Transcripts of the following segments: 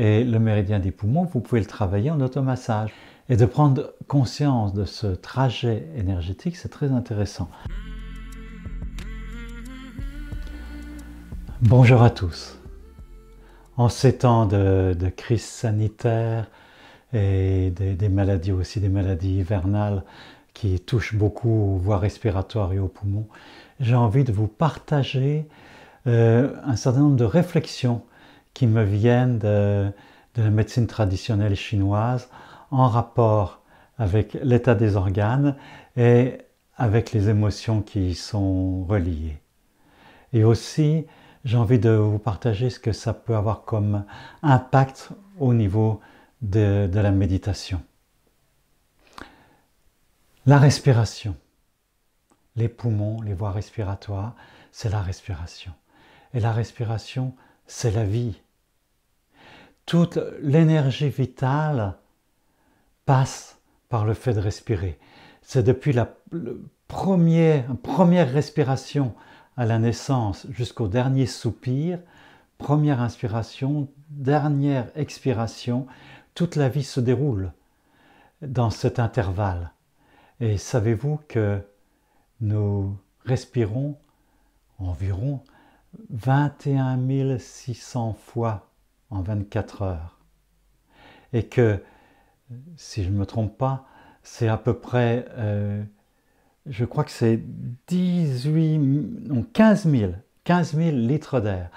Et le méridien des poumons, vous pouvez le travailler en automassage. Et de prendre conscience de ce trajet énergétique, c'est très intéressant. Bonjour à tous. En ces temps de, crise sanitaire et des, maladies aussi, des maladies hivernales qui touchent beaucoup aux voies respiratoires et aux poumons, j'ai envie de vous partager euh, un certain nombre de réflexions qui me viennent de, la médecine traditionnelle chinoise en rapport avec l'état des organes et avec les émotions qui y sont reliées. Et aussi, j'ai envie de vous partager ce que ça peut avoir comme impact au niveau de, de la méditation. La respiration, les poumons, les voies respiratoires, c'est la respiration. Et la respiration, c'est la vie toute l'énergie vitale passe par le fait de respirer. C'est depuis la première, première respiration à la naissance jusqu'au dernier soupir, première inspiration, dernière expiration, toute la vie se déroule dans cet intervalle. Et savez-vous que nous respirons environ 21 600 fois en 24 heures. Et que, si je ne me trompe pas, c'est à peu près, euh, je crois que c'est 18, 15 000, 15 000 litres d'air.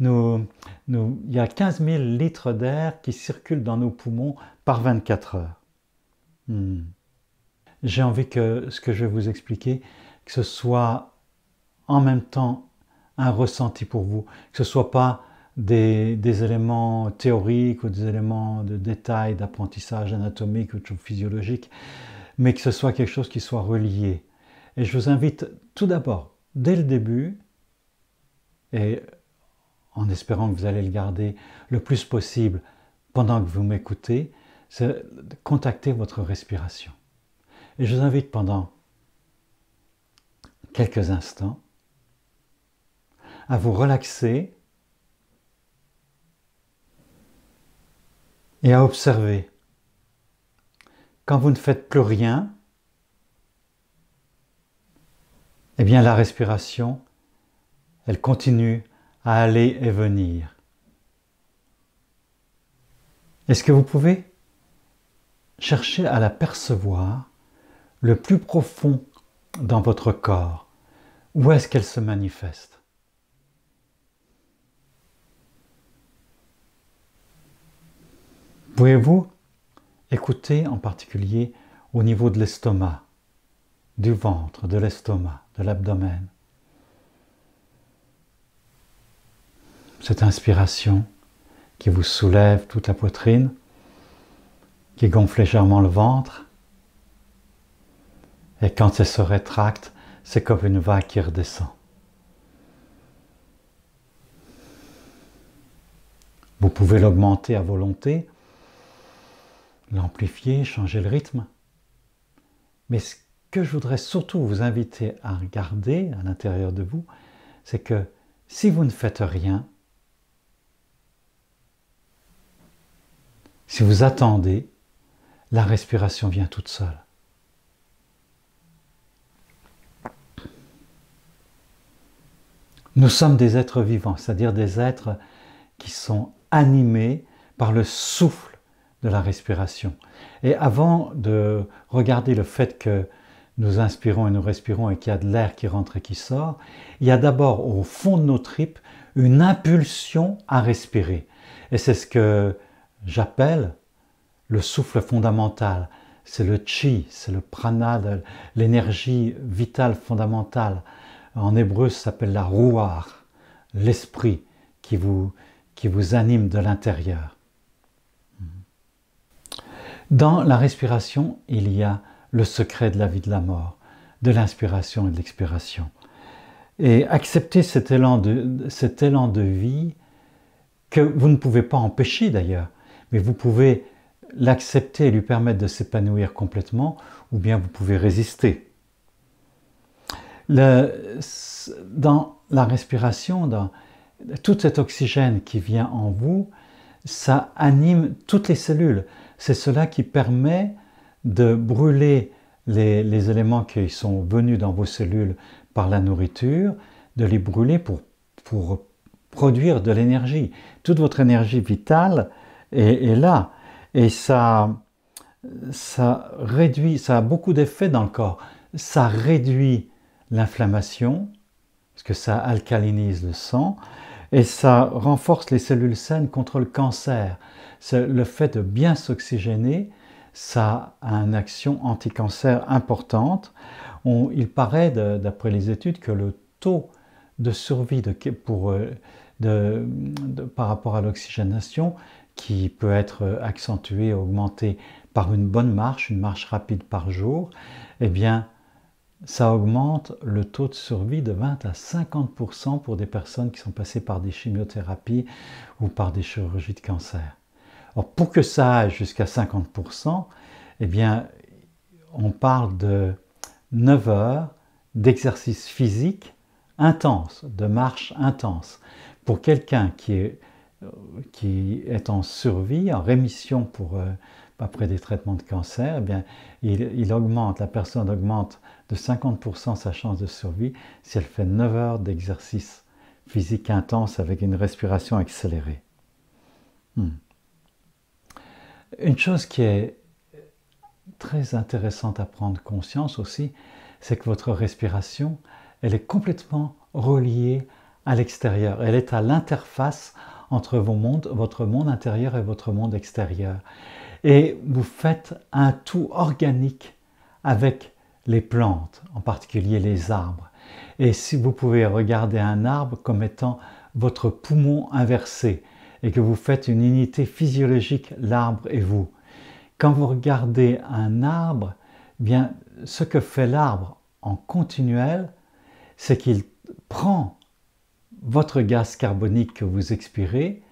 Nous, nous, il y a 15 000 litres d'air qui circulent dans nos poumons par 24 heures. Hmm. J'ai envie que ce que je vais vous expliquer, que ce soit en même temps un ressenti pour vous, que ce soit pas des, éléments théoriques ou des éléments de détail, d'apprentissage anatomique ou physiologique, mais que ce soit quelque chose qui soit relié. Et je vous invite tout d'abord, dès le début, et en espérant que vous allez le garder le plus possible pendant que vous m'écoutez, c'est contacter votre respiration. Et je vous invite pendant quelques instants à vous relaxer et à observer. Quand vous ne faites plus rien, eh bien la respiration, elle continue à aller et venir. Est-ce que vous pouvez chercher à la percevoir le plus profond dans votre corps Où est-ce qu'elle se manifeste Pouvez-vous écouter en particulier au niveau de l'estomac, du ventre, de l'estomac, de l'abdomen Cette inspiration qui vous soulève toute la poitrine, qui gonfle légèrement le ventre, et quand elle se rétracte, c'est comme une vague qui redescend. Vous pouvez l'augmenter à volonté l'amplifier, changer le rythme. Mais ce que je voudrais surtout vous inviter à regarder à l'intérieur de vous, c'est que si vous ne faites rien, si vous attendez, la respiration vient toute seule. Nous sommes des êtres vivants, c'est-à-dire des êtres qui sont animés par le souffle de la respiration. Et avant de regarder le fait que nous inspirons et nous respirons et qu'il y a de l'air qui rentre et qui sort, il y a d'abord au fond de nos tripes une impulsion à respirer. Et c'est ce que j'appelle le souffle fondamental. C'est le chi, c'est le prana, l'énergie vitale fondamentale. En hébreu, ça s'appelle la rouar, l'esprit qui vous, qui vous anime de l'intérieur. Dans la respiration, il y a le secret de la vie de la mort, de l'inspiration et de l'expiration. Et accepter cet élan, de, cet élan de vie que vous ne pouvez pas empêcher d'ailleurs, mais vous pouvez l'accepter et lui permettre de s'épanouir complètement, ou bien vous pouvez résister. dans la respiration, dans tout cet oxygène qui vient en vous, ça anime toutes les cellules. C'est cela qui permet de brûler les, éléments qui sont venus dans vos cellules par la nourriture, de les brûler pour, produire de l'énergie. Toute votre énergie vitale est, là. Et ça, ça réduit, ça a beaucoup d'effets dans le corps. Ça réduit l'inflammation, parce que ça alcalinise le sang, et ça renforce les cellules saines contre le cancer. Le fait de bien s'oxygéner, ça a une action anti importante. il paraît, d'après les études, que le taux de survie euh, par rapport à l'oxygénation, qui peut être euh, accentué, augmenté par une bonne marche, une marche rapide par jour, eh bien, ça augmente le taux de survie de 20 à 50% pour des personnes qui sont passées par des chimiothérapies ou par des chirurgies de cancer. pour que ça aille jusqu'à 50%, eh bien, on parle de 9 heures d'exercice physique intense, de marche intense. Pour quelqu'un qui est, en survie, en rémission euh, après des traitements de cancer, eh bien, il augmente, la personne augmente de 50% sa chance de survie si elle fait 9 heures d'exercice physique intense avec une respiration accélérée. Hmm. Une chose qui est très intéressante à prendre conscience aussi, c'est que votre respiration, elle est complètement reliée à l'extérieur. Elle est à l'interface entre vos mondes, votre monde intérieur et votre monde extérieur. Et vous faites un tout organique avec les plantes, en particulier les arbres. Et si vous pouvez regarder un arbre comme étant votre poumon inversé et que vous faites une unité physiologique, l'arbre et vous. Quand vous regardez un arbre, eh bien ce que fait l'arbre en continuel, c'est qu'il prend votre gaz carbonique que vous expirez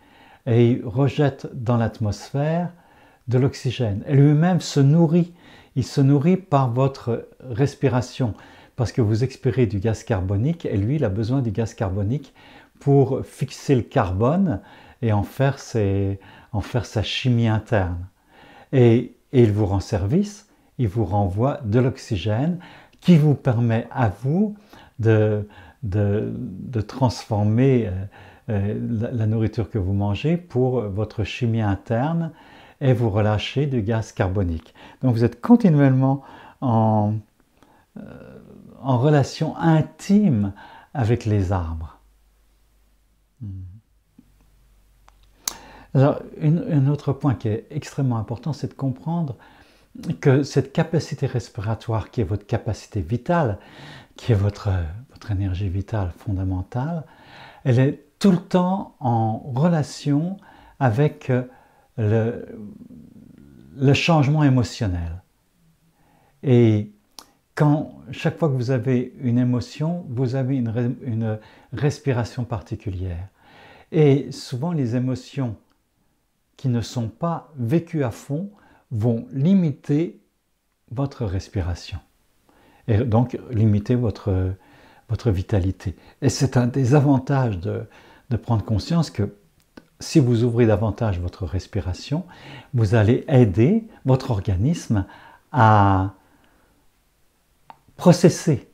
et il rejette dans l'atmosphère de l'oxygène. Et lui-même se nourrit il se nourrit par votre respiration parce que vous expirez du gaz carbonique et lui, il a besoin du gaz carbonique pour fixer le carbone et en faire, sa chimie interne. Et, il vous rend service, il vous renvoie de l'oxygène qui vous permet à vous de transformer euh, euh, la nourriture que vous mangez pour votre chimie interne et vous relâchez du gaz carbonique. Donc vous êtes continuellement en, euh, relation intime avec les arbres. Hmm. Alors, un autre point qui est extrêmement important, c'est de comprendre que cette capacité respiratoire, qui est votre capacité vitale, qui est votre, votre énergie vitale fondamentale, elle est tout le temps en relation avec euh, le, changement émotionnel. Et quand chaque fois que vous avez une émotion, vous avez une, respiration particulière. Et souvent, les émotions qui ne sont pas vécues à fond vont limiter votre respiration et donc limiter votre, votre vitalité. Et c'est un des avantages de, de prendre conscience que si vous ouvrez davantage votre respiration, vous allez aider votre organisme à processer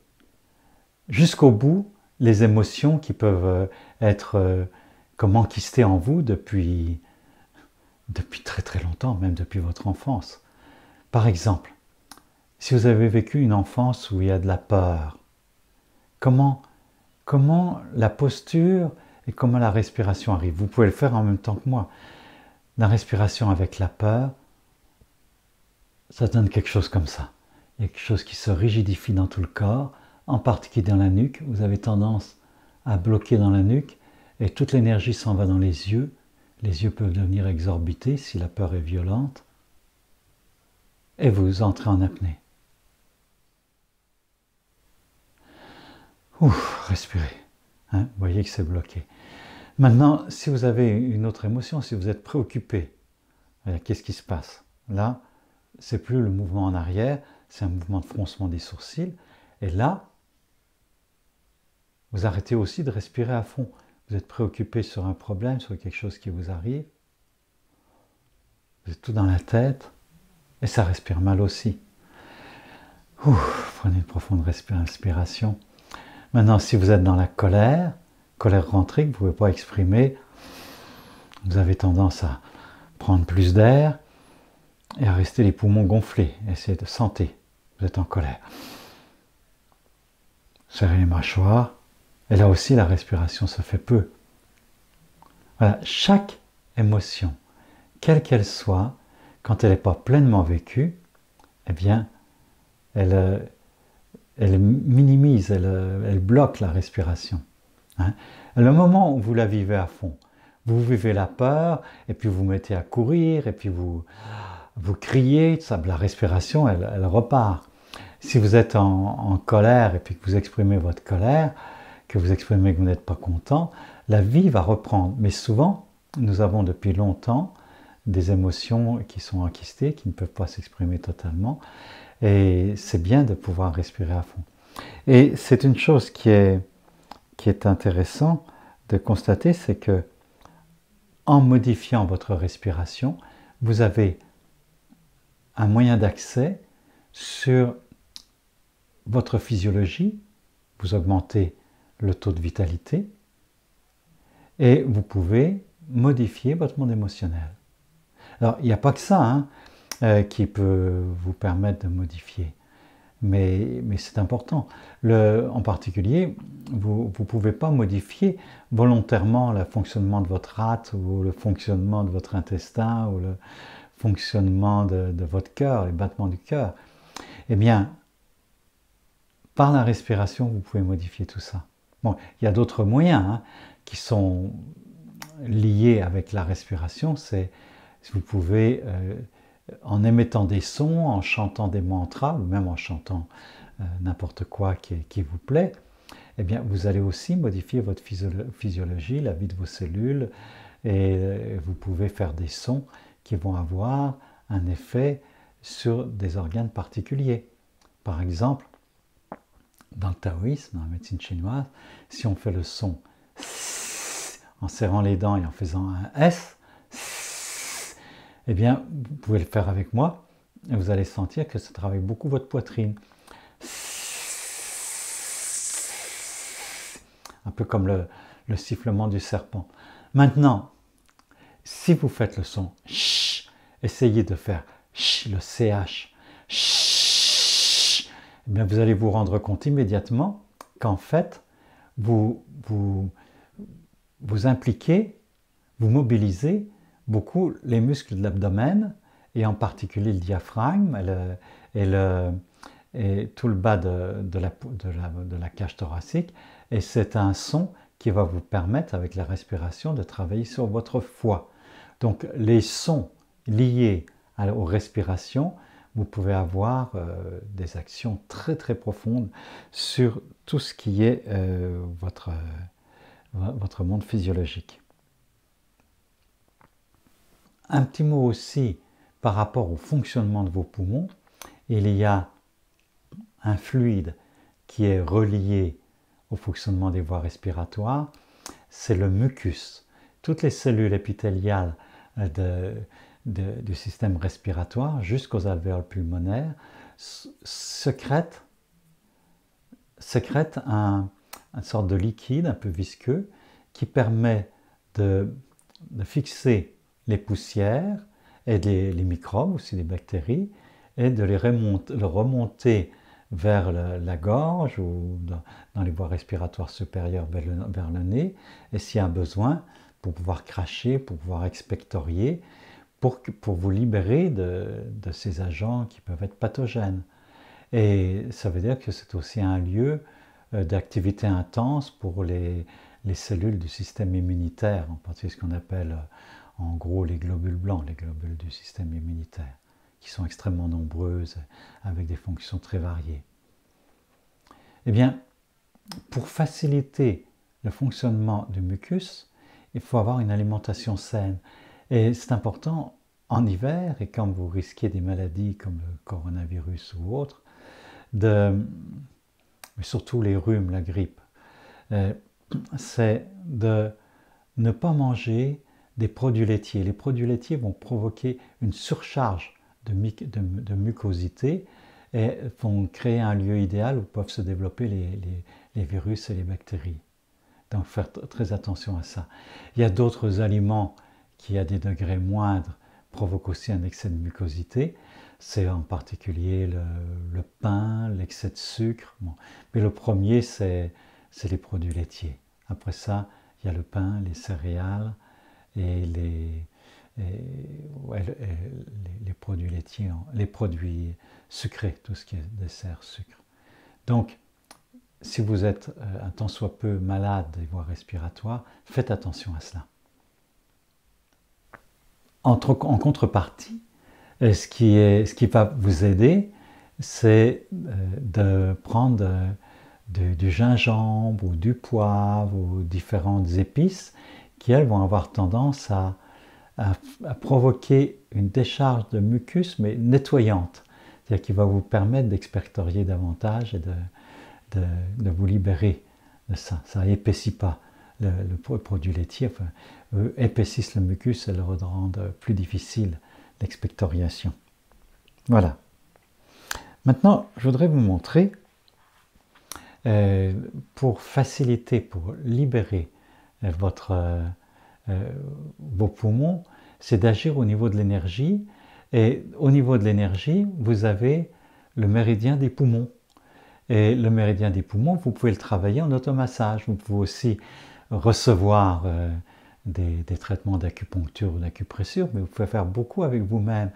jusqu'au bout les émotions qui peuvent euh, être euh, comme enquistées en vous depuis, depuis très très longtemps, même depuis votre enfance. Par exemple, si vous avez vécu une enfance où il y a de la peur, comment, comment la posture et comment la respiration arrive. Vous pouvez le faire en même temps que moi. La respiration avec la peur, ça donne quelque chose comme ça. Il y a quelque chose qui se rigidifie dans tout le corps, en particulier dans la nuque. Vous avez tendance à bloquer dans la nuque et toute l'énergie s'en va dans les yeux. Les yeux peuvent devenir exorbités si la peur est violente. Et vous entrez en apnée. Ouf, respirez. Hein, vous voyez que c'est bloqué. Maintenant, si vous avez une autre émotion, si vous êtes préoccupé, euh, qu'est-ce qui se passe Là, c'est plus le mouvement en arrière, c'est un mouvement de froncement des sourcils. Et là, vous arrêtez aussi de respirer à fond. Vous êtes préoccupé sur un problème, sur quelque chose qui vous arrive. Vous êtes tout dans la tête et ça respire mal aussi. prenez une profonde respiration. Maintenant, si vous êtes dans la colère, colère rentrée que vous ne pouvez pas exprimer, vous avez tendance à prendre plus d'air et à rester les poumons gonflés. Essayez de santé, vous êtes en colère. Serrez les mâchoires. Et là aussi, la respiration se fait peu. chaque émotion, quelle qu'elle soit, quand elle n'est pas pleinement vécue, eh bien, elle, euh, minimise, euh, elle bloque la respiration. Hein. Le moment où vous la vivez à fond, vous vivez la peur, et puis vous mettez à courir, et puis vous, vous criez, ça, la respiration, elle, repart. Si vous êtes en, en, colère et puis que vous exprimez votre colère, que vous exprimez que vous n'êtes pas content, la vie va reprendre. Mais souvent, nous avons depuis longtemps des émotions qui sont enquistées, qui ne peuvent pas s'exprimer totalement. Et c'est bien de pouvoir respirer à fond. Et c'est une chose qui est est intéressant de constater, c'est que en modifiant votre respiration, vous avez un moyen d'accès sur votre physiologie, vous augmentez le taux de vitalité et vous pouvez modifier votre monde émotionnel. Alors, il n'y a pas que ça hein, euh, qui peut vous permettre de modifier mais, c'est important. en particulier, vous ne pouvez pas modifier volontairement le fonctionnement de votre rate ou le fonctionnement de votre intestin ou le fonctionnement de, votre cœur, les battements du cœur. Eh bien, par la respiration, vous pouvez modifier tout ça. Bon, il y a d'autres moyens hein, qui sont liés avec la respiration. C'est vous pouvez euh, en émettant des sons, en chantant des mantras ou même en chantant euh, n'importe quoi qui, vous plaît, eh bien, vous allez aussi modifier votre physiologie, la vie de vos cellules, et euh, vous pouvez faire des sons qui vont avoir un effet sur des organes particuliers. Par exemple, dans le taoïsme, dans la médecine chinoise, si on fait le son en serrant les dents et en faisant un S, eh bien, vous pouvez le faire avec moi et vous allez sentir que ça travaille beaucoup votre poitrine. Un peu comme le, sifflement du serpent. Maintenant, si vous faites le son ch », essayez de faire le ch. ch ». eh bien, vous allez vous rendre compte immédiatement qu'en fait, vous vous impliquez, vous mobilisez beaucoup les muscles de l'abdomen et en particulier le diaphragme et, tout le bas de, la, cage thoracique. Et c'est un son qui va vous permettre, avec la respiration, de travailler sur votre foie. Donc les sons liés aux respirations, vous pouvez avoir euh, des actions très très profondes sur tout ce qui est euh, euh, votre monde physiologique. Un petit mot aussi par rapport au fonctionnement de vos poumons. Il y a un fluide qui est relié au fonctionnement des voies respiratoires, c'est le mucus. Toutes les cellules épithéliales euh, du système respiratoire jusqu'aux alvéoles pulmonaires sécrètent un, une sorte de liquide un peu visqueux qui permet de fixer les poussières et les microbes, aussi les bactéries, et de les remonter, vers la, gorge ou dans, les voies respiratoires supérieures vers le, nez, et s'il y a besoin, pour pouvoir cracher, pour pouvoir expectorier, pour, pour vous libérer de, de ces agents qui peuvent être pathogènes. Et ça veut dire que c'est aussi un lieu euh, d'activité intense pour les, les cellules du système immunitaire, en particulier ce qu'on appelle en gros les globules blancs, les globules du système immunitaire, qui sont extrêmement nombreuses, avec des fonctions très variées. Eh bien, pour faciliter le fonctionnement du mucus, il faut avoir une alimentation saine. Et c'est important en hiver, et quand vous risquez des maladies comme le coronavirus ou autres, mais surtout les rhumes, la grippe, euh, c'est de ne pas manger des produits laitiers. Les produits laitiers vont provoquer une surcharge de, mucosité et vont créer un lieu idéal où peuvent se développer les, virus et les bactéries. Donc faire très attention à ça. Il y a d'autres aliments qui, à des degrés moindres, provoquent aussi un excès de mucosité. C'est en particulier le, pain, l'excès de sucre. Mais le premier, c'est les produits laitiers. Après ça, il y a le pain, les céréales, et les, les, produits laitiers, les produits sucrés, tout ce qui est dessert, sucre. Donc, si vous êtes euh, un tant soit peu malade des voies respiratoires, faites attention à cela. En, contrepartie, euh, ce qui, est, ce qui, va vous aider, c'est euh, de prendre du gingembre ou du poivre ou différentes épices qui, elles, vont avoir tendance à, provoquer une décharge de mucus, mais nettoyante. C'est-à-dire qui va vous permettre d'expectorier davantage et de, vous libérer de ça. Ça épaissit pas le, produit laitier, enfin, euh, épaississent le mucus et le rendent plus difficile l'expectoriation. Voilà. Maintenant, je voudrais vous montrer, euh, pour faciliter, pour libérer votre, euh, euh, vos poumons, c'est d'agir au niveau de l'énergie. Et au niveau de l'énergie, vous avez le méridien des poumons. Et le méridien des poumons, vous pouvez le travailler en automassage. Vous pouvez aussi recevoir euh, des, des, traitements d'acupuncture ou d'acupressure, mais vous pouvez faire beaucoup avec vous-même.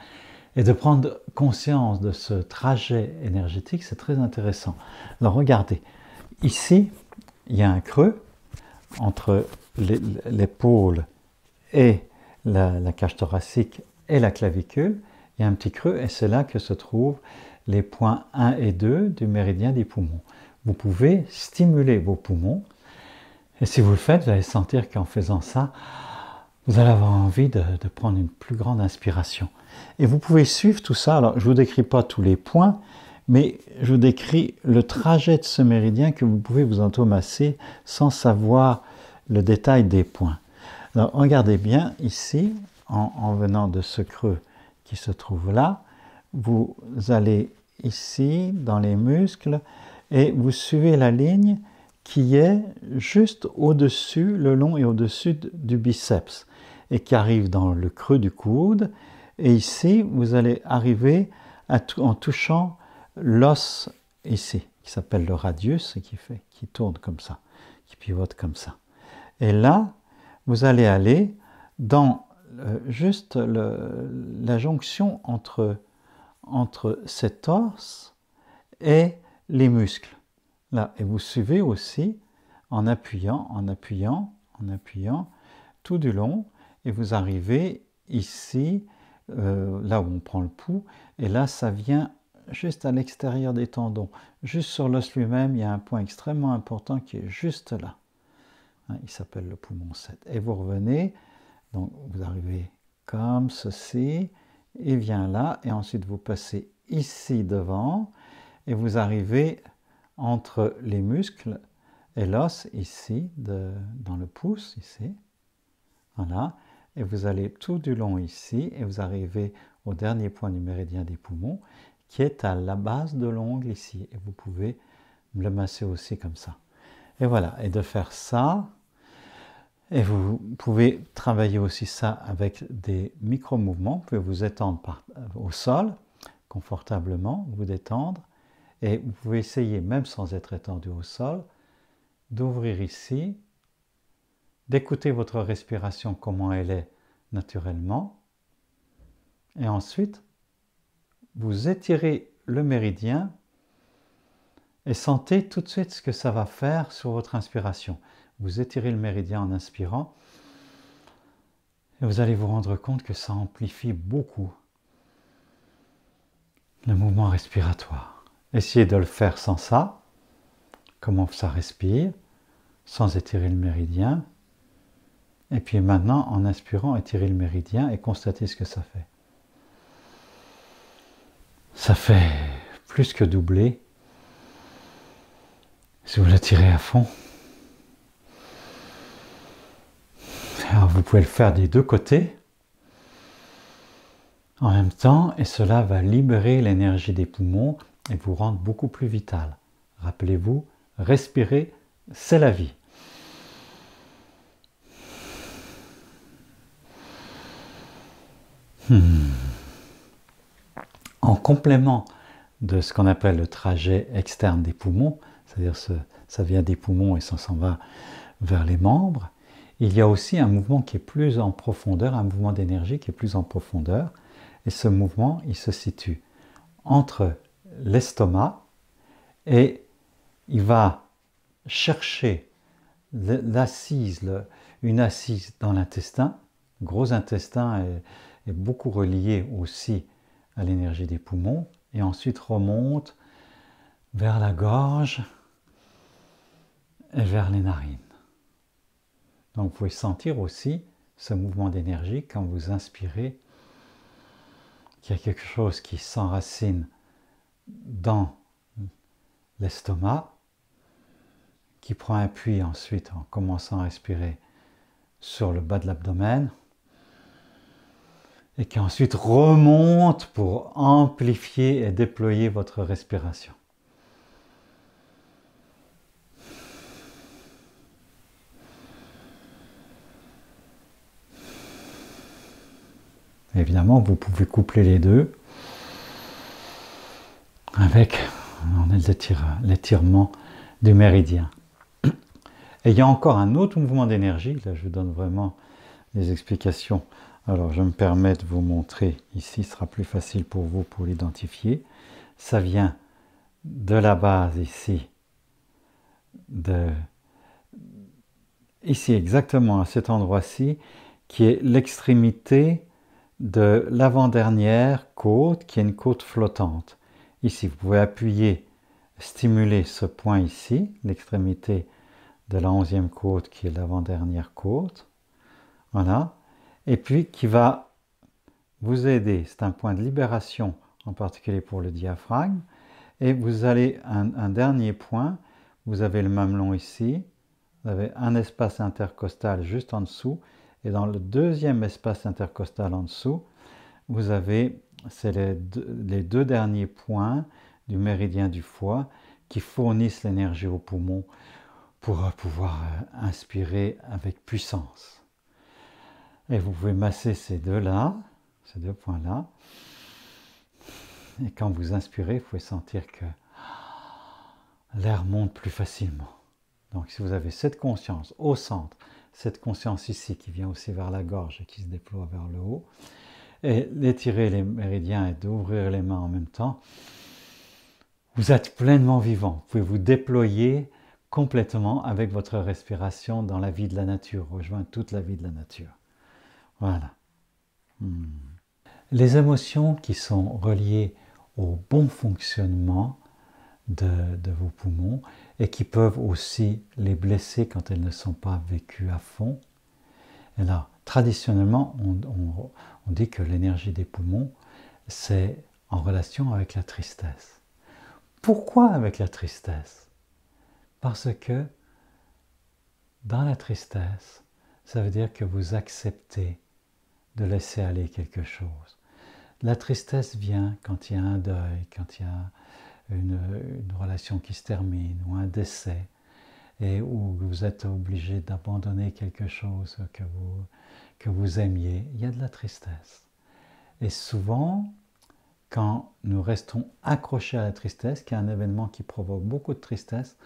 Et de prendre conscience de ce trajet énergétique, c'est très intéressant. Alors regardez, ici, il y a un creux, entre l'épaule et la, cage thoracique et la clavicule. Il y a un petit creux et c'est là que se trouvent les points 1 et 2 du méridien des poumons. Vous pouvez stimuler vos poumons et si vous le faites, vous allez sentir qu'en faisant ça, vous allez avoir envie de, de, prendre une plus grande inspiration. Et vous pouvez suivre tout ça. Alors, je ne vous décris pas tous les points, mais je vous décris le trajet de ce méridien que vous pouvez vous entomasser sans savoir le détail des points. Alors regardez bien ici, en, venant de ce creux qui se trouve là, vous allez ici dans les muscles et vous suivez la ligne qui est juste au-dessus, le long et au-dessus du biceps et qui arrive dans le creux du coude. Et ici, vous allez arriver en touchant l'os ici, qui s'appelle le radius, qui, fait, qui tourne comme ça, qui pivote comme ça. Et là, vous allez aller dans euh, juste la jonction entre, entre cet os et les muscles. Là, et vous suivez aussi en appuyant, en appuyant, en appuyant tout du long, et vous arrivez ici, euh, là où on prend le pouls, et là ça vient juste à l'extérieur des tendons, juste sur l'os lui-même, il y a un point extrêmement important qui est juste là. Hein, il s'appelle le poumon 7. Et vous revenez, donc vous arrivez comme ceci, et vient là, et ensuite vous passez ici devant, et vous arrivez entre les muscles et l'os ici, dans le pouce ici. Voilà. Et vous allez tout du long ici et vous arrivez au dernier point du méridien des poumons qui est à la base de l'ongle ici. Et vous pouvez le masser aussi comme ça. Et voilà, et de faire ça, et vous pouvez travailler aussi ça avec des micro-mouvements. Vous pouvez vous étendre au sol, confortablement, vous détendre. Et vous pouvez essayer, même sans être étendu au sol, d'ouvrir ici, d'écouter votre respiration, comment elle est naturellement. Et ensuite, vous étirez le méridien et sentez tout de suite ce que ça va faire sur votre inspiration. Vous étirez le méridien en inspirant et vous allez vous rendre compte que ça amplifie beaucoup le mouvement respiratoire. Essayez de le faire sans ça. Comment ça respire sans étirer le méridien. Et puis maintenant, en inspirant, étirez le méridien et constatez ce que ça fait ça fait plus que doubler. Si vous le tirez à fond, Alors vous pouvez le faire des deux côtés en même temps et cela va libérer l'énergie des poumons et vous rendre beaucoup plus vital. Rappelez-vous, respirer, c'est la vie. Hmm en complément de ce qu'on appelle le trajet externe des poumons, c'est-à-dire que ça vient des poumons et ça s'en va vers les membres, il y a aussi un mouvement qui est plus en profondeur, un mouvement d'énergie qui est plus en profondeur, et ce mouvement, il se situe entre l'estomac et il va chercher l'assise, une assise dans l'intestin, gros intestin est, est beaucoup relié aussi à l'énergie des poumons et ensuite remonte vers la gorge et vers les narines. Donc vous pouvez sentir aussi ce mouvement d'énergie quand vous inspirez, qu'il y a quelque chose qui s'enracine dans l'estomac, qui prend appui ensuite en commençant à respirer sur le bas de l'abdomen et qui ensuite remonte pour amplifier et déployer votre respiration. Évidemment, vous pouvez coupler les deux avec l'étirement du méridien. Et il y a encore un autre mouvement d'énergie, là je vous donne vraiment des explications alors je me permets de vous montrer ici, ce sera plus facile pour vous pour l'identifier. Ça vient de la base ici, de, ici exactement à cet endroit-ci, qui est l'extrémité de l'avant-dernière côte, qui est une côte flottante. Ici, vous pouvez appuyer, stimuler ce point ici, l'extrémité de la onzième côte qui est l'avant-dernière côte. Voilà et puis qui va vous aider. C'est un point de libération, en particulier pour le diaphragme. Et vous allez, un, un dernier point, vous avez le mamelon ici, vous avez un espace intercostal juste en dessous, et dans le deuxième espace intercostal en dessous, vous avez, les, deux, les deux derniers points du méridien du foie qui fournissent l'énergie au poumon pour pouvoir euh, inspirer avec puissance. Et vous pouvez masser ces deux-là, ces deux points-là. Et quand vous inspirez, vous pouvez sentir que l'air monte plus facilement. Donc si vous avez cette conscience au centre, cette conscience ici qui vient aussi vers la gorge et qui se déploie vers le haut, et d'étirer les méridiens et d'ouvrir les mains en même temps, vous êtes pleinement vivant. Vous pouvez vous déployer complètement avec votre respiration dans la vie de la nature, rejoindre toute la vie de la nature. Voilà. Hmm. Les émotions qui sont reliées au bon fonctionnement de, vos poumons et qui peuvent aussi les blesser quand elles ne sont pas vécues à fond. Et traditionnellement, on dit que l'énergie des poumons, c'est en relation avec la tristesse. Pourquoi avec la tristesse Parce que dans la tristesse, ça veut dire que vous acceptez de laisser aller quelque chose. La tristesse vient quand il y a un deuil, quand il y a une, relation qui se termine ou un décès, et où vous êtes obligé d'abandonner quelque chose que vous, que vous aimiez. Il y a de la tristesse. Et souvent, quand nous restons accrochés à la tristesse, qui est un événement qui provoque beaucoup de tristesse,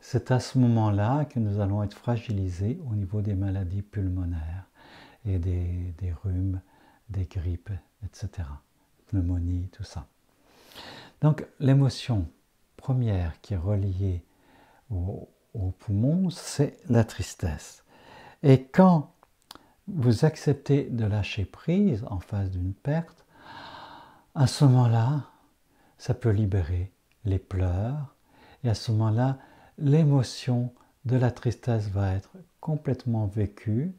c'est à ce moment-là que nous allons être fragilisés au niveau des maladies pulmonaires et des, des rhumes, des grippes, etc. Pneumonie, tout ça. Donc l'émotion première qui est reliée au, au poumon, c'est la tristesse. Et quand vous acceptez de lâcher prise en face d'une perte, à ce moment-là, ça peut libérer les pleurs, et à ce moment-là, l'émotion de la tristesse va être complètement vécue,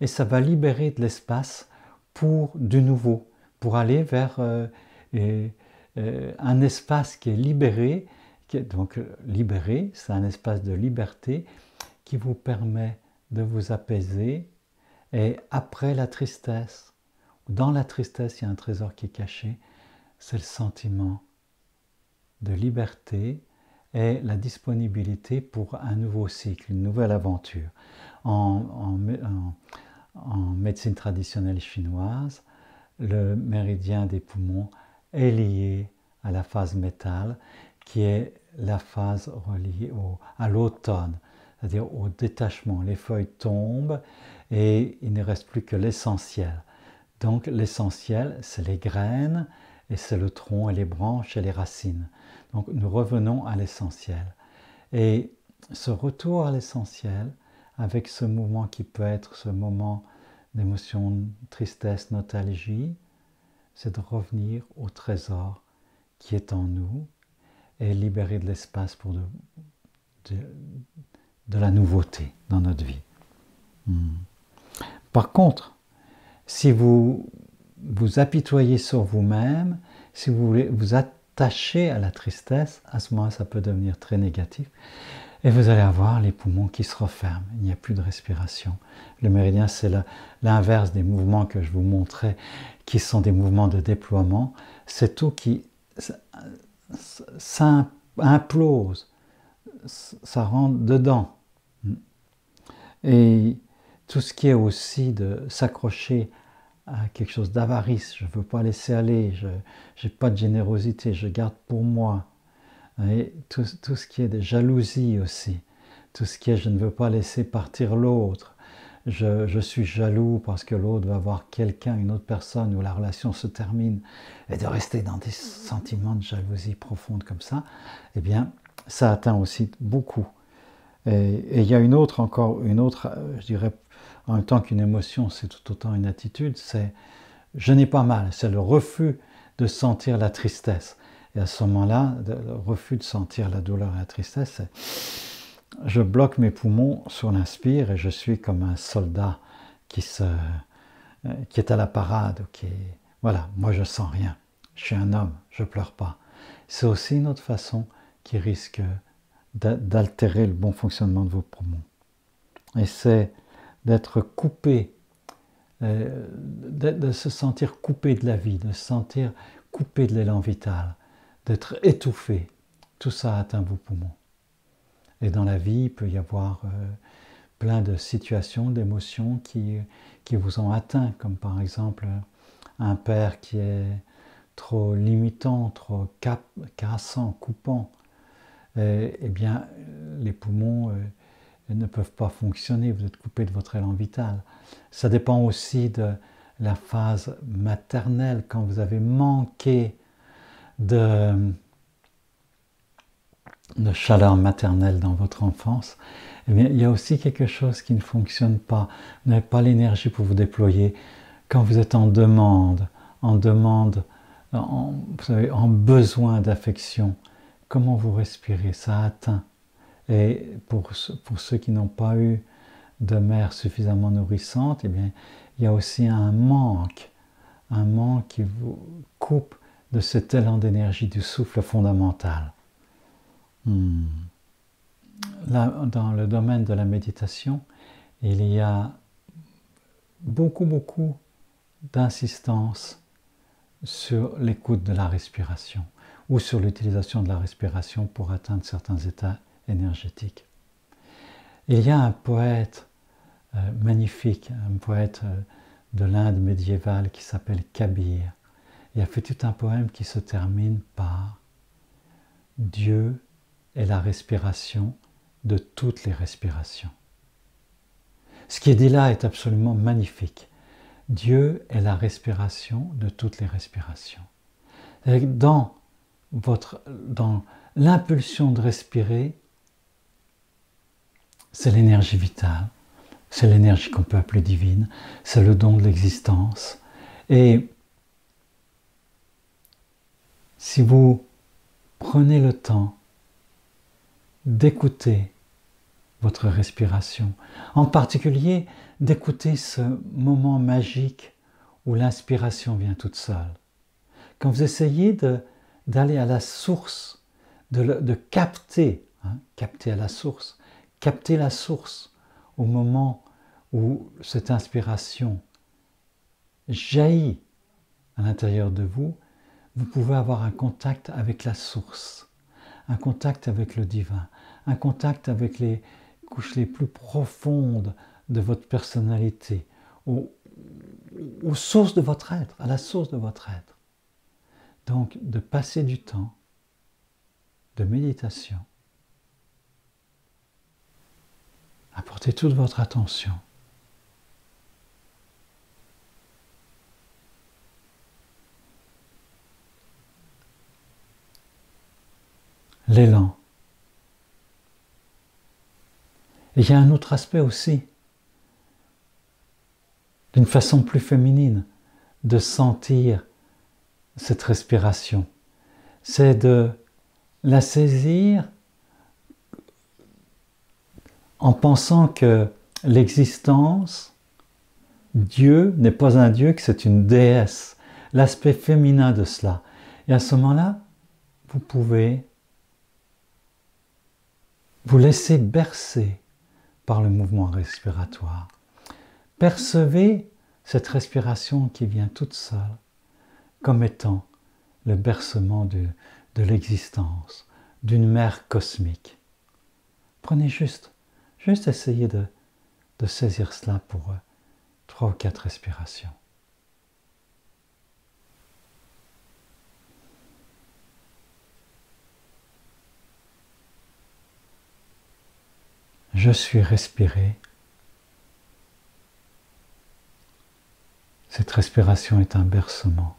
et ça va libérer de l'espace pour du nouveau, pour aller vers euh, euh, un espace qui est libéré. Qui est, donc euh, libéré, c'est un espace de liberté qui vous permet de vous apaiser. Et après la tristesse, dans la tristesse, il y a un trésor qui est caché, c'est le sentiment de liberté et la disponibilité pour un nouveau cycle, une nouvelle aventure. en, en médecine traditionnelle chinoise, le méridien des poumons est lié à la phase métal, qui est la phase reliée au, à l'automne, c'est-à-dire au détachement. Les feuilles tombent et il ne reste plus que l'essentiel. Donc l'essentiel, c'est les graines et c'est le tronc et les branches et les racines. Donc nous revenons à l'essentiel. Et ce retour à l'essentiel, avec ce mouvement qui peut être ce moment d'émotion, tristesse, nostalgie, c'est de revenir au trésor qui est en nous et libérer de l'espace pour de, la nouveauté dans notre vie. Hmm. Par contre, si vous vous apitoyez sur vous-même, si vous vous attacher à la tristesse, à ce moment-là, ça peut devenir très négatif et vous allez avoir les poumons qui se referment, il n'y a plus de respiration. Le méridien, c'est l'inverse des mouvements que je vous montrais, qui sont des mouvements de déploiement. C'est tout qui s'implose, ça rentre dedans. Et tout ce qui est aussi de s'accrocher à quelque chose d'avarice, je ne veux pas laisser aller, je n'ai pas de générosité, je garde pour moi. Et tout, tout, ce qui est de jalousie aussi, tout ce qui est je ne veux pas laisser partir l'autre, je, suis jaloux parce que l'autre va voir quelqu'un, une autre personne où la relation se termine, et de rester dans des sentiments de jalousie profonde comme ça, eh bien, ça atteint aussi beaucoup. Et il y a une autre encore, une autre, euh, je dirais, en tant qu'une émotion, c'est tout autant une attitude, c'est je n'ai pas mal, c'est le refus de sentir la tristesse. Et à ce moment-là, le refus de sentir la douleur et la tristesse, je bloque mes poumons sur l'inspire et je suis comme un soldat qui, se, euh, qui est à la parade. Qui, voilà, moi je sens rien. Je suis un homme, je pleure pas. C'est aussi une autre façon qui risque d'altérer le bon fonctionnement de vos poumons. Et c'est d'être coupé, euh, de se sentir coupé de la vie, de se sentir coupé de l'élan vital d'être étouffé. Tout ça atteint vos poumons. Et dans la vie, il peut y avoir euh, plein de situations, d'émotions qui, vous ont atteint, comme par exemple euh, un père qui est trop limitant, trop cassant, coupant. Eh, bien, les poumons euh, ne peuvent pas fonctionner, vous êtes coupé de votre élan vital. Ça dépend aussi de la phase maternelle, quand vous avez manqué de, de chaleur maternelle dans votre enfance, eh il y a aussi quelque chose qui ne fonctionne pas. Vous n'avez pas l'énergie pour vous déployer. Quand vous êtes en demande, en demande, en, vous savez, en besoin d'affection, comment vous respirez Ça atteint. Et pour, pour ceux qui n'ont pas eu de mère suffisamment nourrissante, eh bien, il y a aussi un manque, un manque qui vous coupe de cet élan d'énergie du souffle fondamental. Hmm. Là, dans le domaine de la méditation, il y a beaucoup, beaucoup d'insistance sur l'écoute de la respiration ou sur l'utilisation de la respiration pour atteindre certains états énergétiques. Il y a un poète euh, magnifique, un poète euh, de l'Inde médiévale qui s'appelle Kabir, il a fait tout un poème qui se termine par Dieu est la respiration de toutes les respirations. Ce qui est dit là est absolument magnifique. Dieu est la respiration de toutes les respirations. dans dans l'impulsion de respirer, c'est l'énergie vitale, c'est l'énergie qu'on peut appeler divine, c'est le don de l'existence. Et si vous prenez le temps d'écouter votre respiration, en particulier d'écouter ce moment magique où l'inspiration vient toute seule. Quand vous essayez d'aller à la source, de, capter, hein, capter à la source, capter la source au moment où cette inspiration jaillit à l'intérieur de vous, vous pouvez avoir un contact avec la source, un contact avec le divin, un contact avec les couches les plus profondes de votre personnalité, aux, sources de votre être, à la source de votre être. Donc de passer du temps de méditation. Apportez toute votre attention l'élan. il y a un autre aspect aussi, d'une façon plus féminine, de sentir cette respiration. C'est de la saisir en pensant que l'existence, Dieu n'est pas un Dieu, que c'est une déesse. L'aspect féminin de cela. Et à ce moment-là, vous pouvez vous laissez bercer par le mouvement respiratoire. Percevez cette respiration qui vient toute seule comme étant le bercement de, l'existence, d'une mer cosmique. Prenez juste, juste essayez de saisir cela pour trois ou quatre respirations. je suis respiré. Cette respiration est un bercement.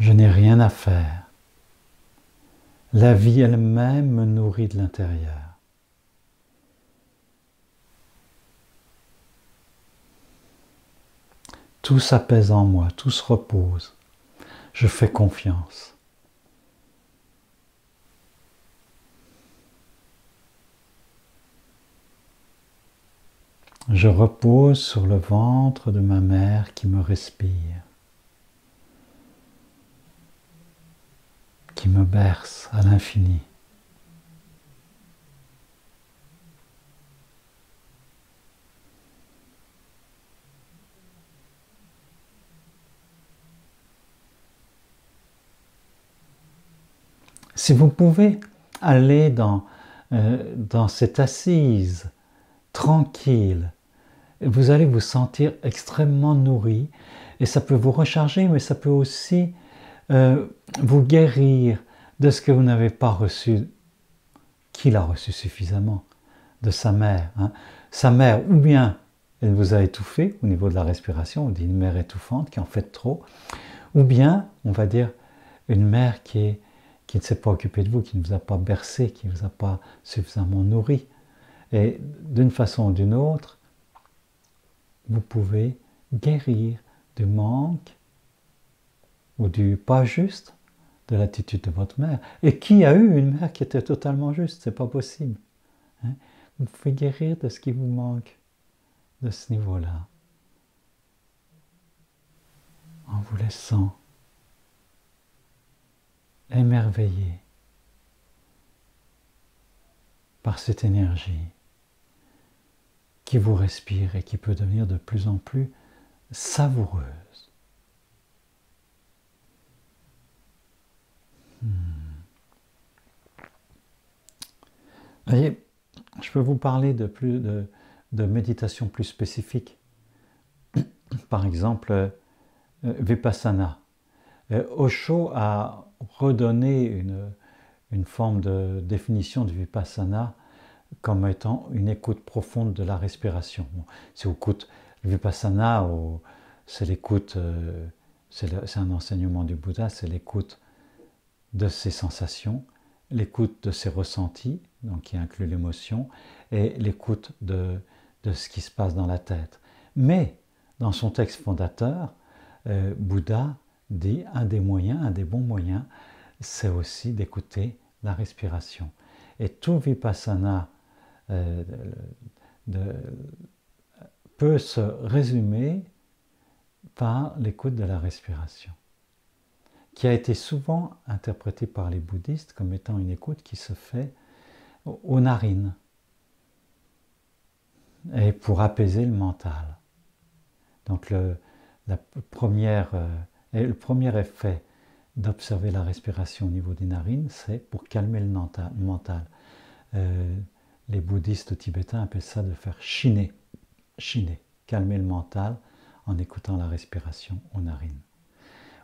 Je n'ai rien à faire. La vie elle-même me nourrit de l'intérieur. Tout s'apaise en moi, tout se repose. Je fais confiance. Je repose sur le ventre de ma mère qui me respire, qui me berce à l'infini. Si vous pouvez aller dans, euh, cette assise tranquille. Vous allez vous sentir extrêmement nourri et ça peut vous recharger, mais ça peut aussi euh, vous guérir de ce que vous n'avez pas reçu. Qui l'a reçu suffisamment De sa mère. Hein. Sa mère, ou bien elle vous a étouffé au niveau de la respiration, on dit une mère étouffante qui en fait trop, ou bien, on va dire, une mère qui, qui ne s'est pas occupée de vous, qui ne vous a pas bercé, qui ne vous a pas suffisamment nourri. Et d'une façon ou d'une autre, vous pouvez guérir du manque ou du pas juste de l'attitude de votre mère. Et qui a eu une mère qui était totalement juste Ce n'est pas possible. Hein? Vous pouvez guérir de ce qui vous manque de ce niveau-là. En vous laissant émerveiller par cette énergie qui vous respire et qui peut devenir de plus en plus savoureuse. Vous hmm. voyez, je peux vous parler de, plus, de, de plus spécifique. Par exemple, euh, Vipassana. Euh, Osho a redonné une, une forme de définition du Vipassana comme étant une écoute profonde de la respiration. C'est l'écoute, le vipassana, c'est l'écoute, euh, c'est un enseignement du Bouddha, c'est l'écoute de ses sensations, l'écoute de ses ressentis, donc qui inclut l'émotion, et l'écoute de, de, ce qui se passe dans la tête. Mais dans son texte fondateur, euh, Bouddha dit un des moyens, un des bons moyens, c'est aussi d'écouter la respiration. Et tout vipassana euh, peut se résumer par l'écoute de la respiration, qui a été souvent interprétée par les bouddhistes comme étant une écoute qui se fait aux narines et pour apaiser le mental. Donc le, la première, euh, le premier effet d'observer la respiration au niveau des narines, c'est pour calmer le mental. Euh, les bouddhistes tibétains appellent ça de faire chiner, chiner, calmer le mental en écoutant la respiration aux narines.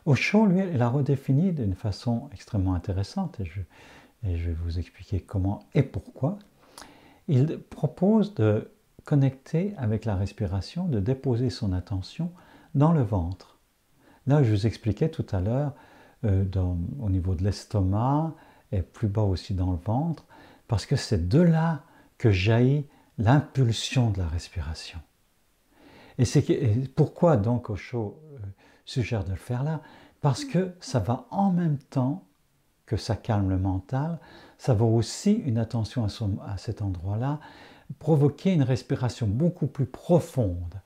Osho, lui, l'a redéfini d'une façon extrêmement intéressante, et je, vais vous expliquer comment et pourquoi. Il propose de connecter avec la respiration, de déposer son attention dans le ventre. Là, je vous expliquais tout à l'heure, euh, au niveau de l'estomac et plus bas aussi dans le ventre, parce que c'est de là que jaillit l'impulsion de la respiration. Et c'est pourquoi donc Osho euh, suggère de le faire là Parce que ça va en même temps que ça calme le mental, ça va aussi une attention à cet endroit-là, provoquer une respiration beaucoup plus profonde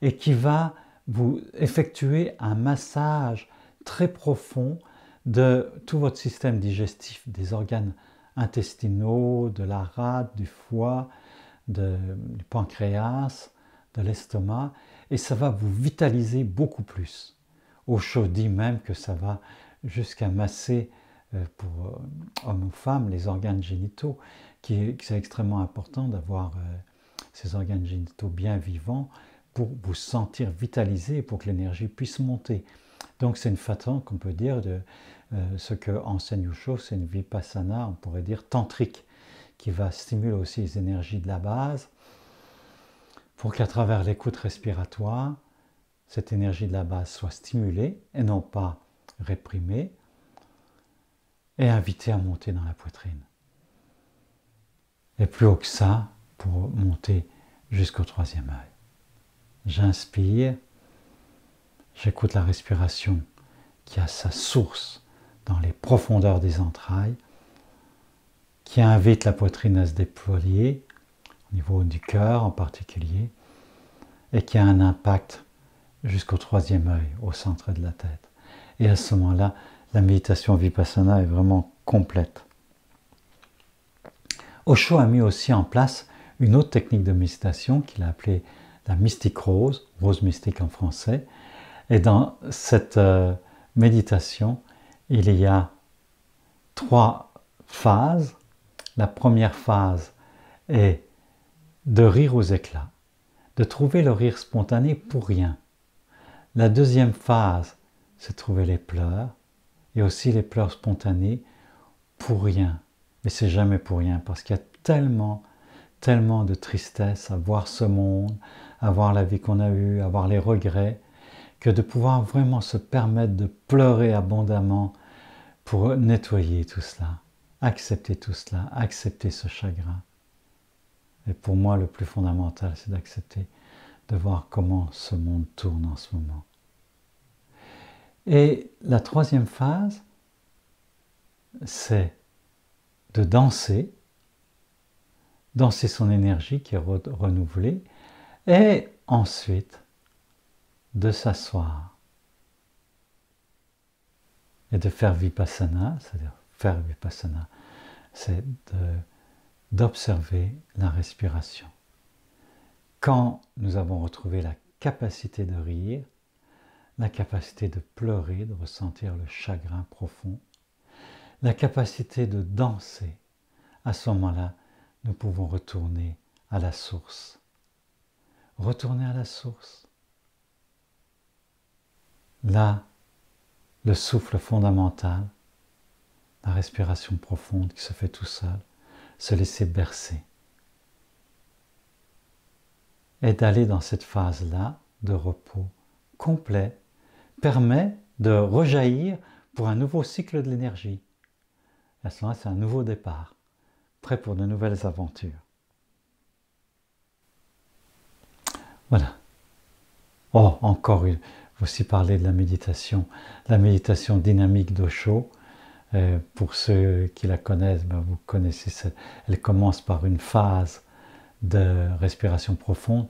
et qui va vous effectuer un massage très profond de tout votre système digestif, des organes intestinaux, de la rate, du foie, du pancréas, de l'estomac, et ça va vous vitaliser beaucoup plus. Au chaud même que ça va jusqu'à masser euh, pour euh, hommes ou femmes les organes génitaux, qui, c'est extrêmement important d'avoir euh, ces organes génitaux bien vivants pour vous sentir vitalisé, pour que l'énergie puisse monter. Donc c'est une façon qu'on peut dire de, euh, ce que enseigne Yusho, c'est une vipassana, on pourrait dire tantrique, qui va stimuler aussi les énergies de la base, pour qu'à travers l'écoute respiratoire, cette énergie de la base soit stimulée et non pas réprimée, et invitée à monter dans la poitrine. Et plus haut que ça, pour monter jusqu'au troisième œil. J'inspire, j'écoute la respiration qui a sa source dans les profondeurs des entrailles, qui invite la poitrine à se déployer, au niveau du cœur en particulier, et qui a un impact jusqu'au troisième œil, au centre de la tête. Et à ce moment-là, la méditation vipassana est vraiment complète. Osho a mis aussi en place une autre technique de méditation qu'il a appelée la mystique rose, rose mystique en français. Et dans cette euh, méditation, il y a trois phases. La première phase est de rire aux éclats, de trouver le rire spontané pour rien. La deuxième phase, c'est trouver les pleurs, et aussi les pleurs spontanés pour rien. Mais c'est jamais pour rien, parce qu'il y a tellement, tellement de tristesse à voir ce monde, à voir la vie qu'on a eue, à voir les regrets, que de pouvoir vraiment se permettre de pleurer abondamment pour nettoyer tout cela, accepter tout cela, accepter ce chagrin. Et pour moi, le plus fondamental, c'est d'accepter de voir comment ce monde tourne en ce moment. Et la troisième phase, c'est de danser, danser son énergie qui est renouvelée, et ensuite de s'asseoir et de faire vipassana, c'est-à-dire faire vipassana, c'est d'observer la respiration. Quand nous avons retrouvé la capacité de rire, la capacité de pleurer, de ressentir le chagrin profond, la capacité de danser, à ce moment-là, nous pouvons retourner à la source. Retourner à la source là le souffle fondamental, la respiration profonde qui se fait tout seul, se laisser bercer. Et d'aller dans cette phase-là de repos complet permet de rejaillir pour un nouveau cycle de l'énergie. À ce c'est un nouveau départ, prêt pour de nouvelles aventures. Voilà. Oh, encore une aussi parler de la méditation, la méditation dynamique d'Osho. Euh, pour ceux qui la connaissent, ben, vous connaissez, elle commence par une phase de respiration profonde.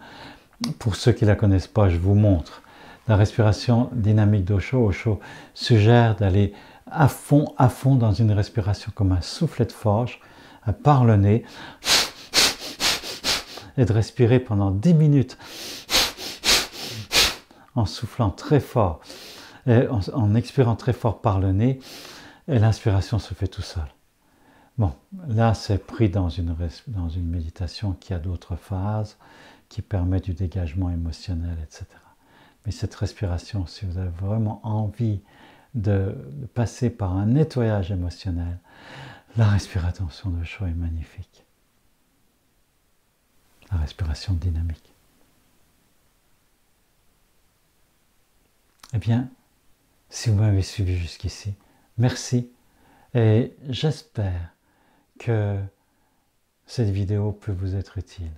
Pour ceux qui la connaissent pas, je vous montre. La respiration dynamique d'Osho, Osho suggère d'aller à fond, à fond dans une respiration comme un soufflet de forge, par le nez, et de respirer pendant 10 minutes en soufflant très fort, en, expirant très fort par le nez, et l'inspiration se fait tout seul. Bon, là c'est pris dans une, dans une méditation qui a d'autres phases, qui permet du dégagement émotionnel, etc. Mais cette respiration, si vous avez vraiment envie de passer par un nettoyage émotionnel, la respiration de choix est magnifique. La respiration dynamique. Eh bien, si vous m'avez suivi jusqu'ici, merci et j'espère que cette vidéo peut vous être utile.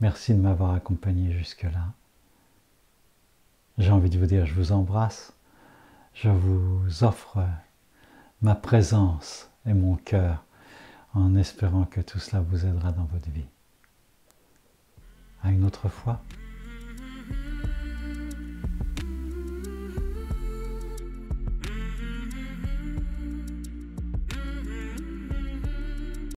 Merci de m'avoir accompagné jusque-là. J'ai envie de vous dire, je vous embrasse, je vous offre ma présence et mon cœur en espérant que tout cela vous aidera dans votre vie. À une autre fois.